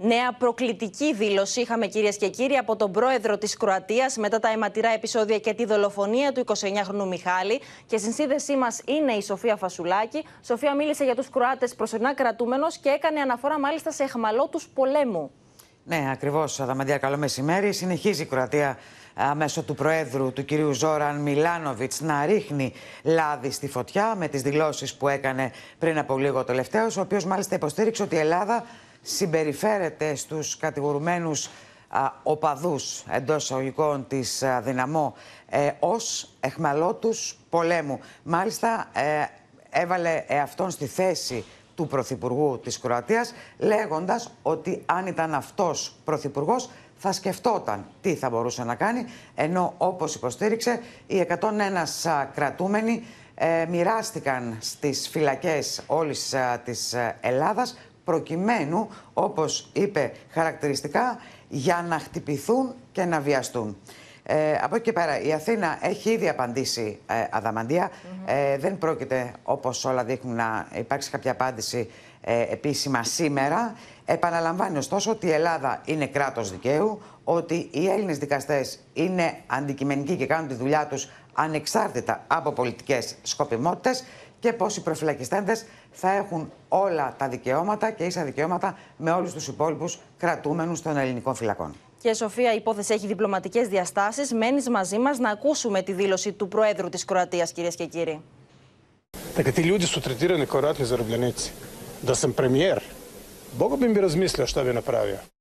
Νέα προκλητική δήλωση είχαμε κυρίες και κύριοι από τον πρόεδρο της Κροατίας μετά τα αιματηρά επεισόδια και τη δολοφονία του 29χρονου Μιχάλη. Και στην σύνδεσή μας είναι η Σοφία Φασουλάκη. Σοφία μίλησε για τους Κροάτες προσωρινά κρατούμενος και έκανε αναφορά μάλιστα σε τους πολέμου. Ναι, ακριβώς, Αδαμαντία. Καλό μεσημέρι. Συνεχίζει η Κροατία μέσω του Προέδρου του κυρίου Ζόραν Μιλάνοβιτς να ρίχνει λάδι στη φωτιά με τις δηλώσεις που έκανε πριν από λίγο τελευταίος, ο οποίος μάλιστα υποστήριξε ότι η Ελλάδα συμπεριφέρεται στους κατηγορουμένους α, οπαδούς εντός εισαγωγικών της Δυναμό ε, ως εχμαλώτους πολέμου. Μάλιστα ε, έβαλε αυτόν στη θέση του Πρωθυπουργού της Κροατίας λέγοντας ότι αν ήταν αυτός Πρωθυπουργός θα σκεφτόταν τι θα μπορούσε να κάνει ενώ όπως υποστήριξε οι 101 κρατούμενοι ε, μοιράστηκαν στις φυλακές όλης της ε, Ελλάδας προκειμένου, όπως είπε χαρακτηριστικά, για να χτυπηθούν και να βιαστούν. Ε, από εκεί και πέρα, η Αθήνα έχει ήδη απαντήσει ε, αδαμαντια ε, δεν πρόκειται, όπως όλα δείχνουν, να υπάρξει κάποια απάντηση ε, επίσημα σήμερα. Επαναλαμβάνει ωστόσο ότι η Ελλάδα είναι κράτος δικαίου, ότι οι Έλληνες δικαστές είναι αντικειμενικοί και κάνουν τη δουλειά τους ανεξάρτητα από πολιτικές σκοπιμότητες και πώ οι προφυλακιστέντες θα έχουν όλα τα δικαιώματα και ίσα δικαιώματα με όλους τους υπόλοιπους κρατούμενους των ελληνικών φυλακών. Και Σοφία, η υπόθεση έχει διπλωματικές διαστάσεις. Μένεις μαζί μας να ακούσουμε τη δήλωση του Προέδρου της Κροατίας, κυρίες και κύριοι. Такъв люди са Да